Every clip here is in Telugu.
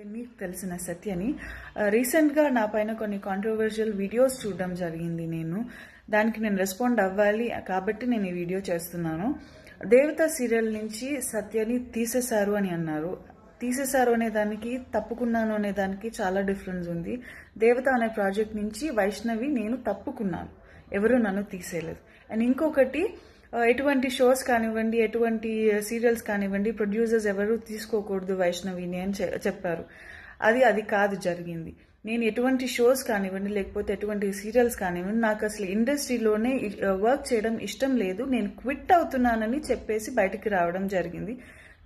అంటే మీకు తెలిసిన సత్యని రీసెంట్గా నా పైన కొన్ని కాంట్రవర్షియల్ వీడియోస్ చూడడం జరిగింది నేను దానికి నేను రెస్పాండ్ అవ్వాలి కాబట్టి నేను ఈ వీడియో చేస్తున్నాను దేవత సీరియల్ నుంచి సత్యని తీసేశారు అని అన్నారు తీసేశారు అనే దానికి తప్పుకున్నాను అనే దానికి చాలా డిఫరెన్స్ ఉంది దేవత అనే ప్రాజెక్ట్ నుంచి వైష్ణవి నేను తప్పుకున్నాను ఎవరు నన్ను తీసేయలేదు అండ్ ఇంకొకటి ఎటువంటి షోస్ కానివ్వండి ఎటువంటి సీరియల్స్ కానివ్వండి ప్రొడ్యూసర్స్ ఎవరు తీసుకోకూడదు వైష్ణవిని అని చెప్పారు అది అది కాదు జరిగింది నేను ఎటువంటి షోస్ కానివ్వండి లేకపోతే ఎటువంటి సీరియల్స్ కానివ్వండి నాకు అసలు ఇండస్ట్రీలోనే వర్క్ చేయడం ఇష్టం లేదు నేను క్విట్ అవుతున్నానని చెప్పేసి బయటికి రావడం జరిగింది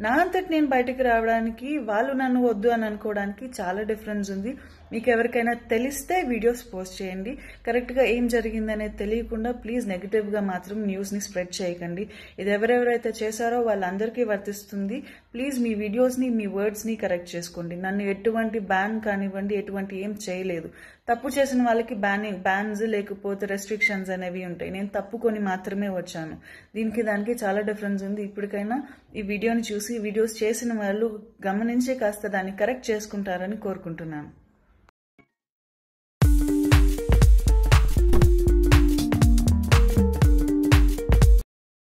నా అంతటి నేను బయటకు రావడానికి వాళ్ళు నన్ను వద్దు అని అనుకోవడానికి చాలా డిఫరెన్స్ ఉంది మీకు ఎవరికైనా తెలిస్తే వీడియోస్ పోస్ట్ చేయండి కరెక్ట్గా ఏం జరిగిందనేది తెలియకుండా ప్లీజ్ నెగిటివ్గా మాత్రం న్యూస్ని స్ప్రెడ్ చేయకండి ఇది ఎవరెవరైతే చేశారో వాళ్ళందరికీ వర్తిస్తుంది ప్లీజ్ మీ వీడియోస్ని మీ వర్డ్స్ని కరెక్ట్ చేసుకోండి నన్ను ఎటువంటి బ్యాన్ కానివ్వండి ఎటువంటి ఏం చేయలేదు తప్పు చేసిన వాళ్ళకి బ్యాన్ బ్యాన్స్ లేకపోతే రెస్ట్రిక్షన్స్ అనేవి ఉంటాయి నేను తప్పుకొని మాత్రమే వచ్చాను దీనికి దానికి చాలా డిఫరెన్స్ ఉంది ఇప్పటికైనా ఈ వీడియోని చూసి చూసి వీడియోస్ చేసిన వాళ్ళు గమనించి కాస్త దాన్ని కరెక్ట్ చేసుకుంటారని కోరుకుంటున్నాను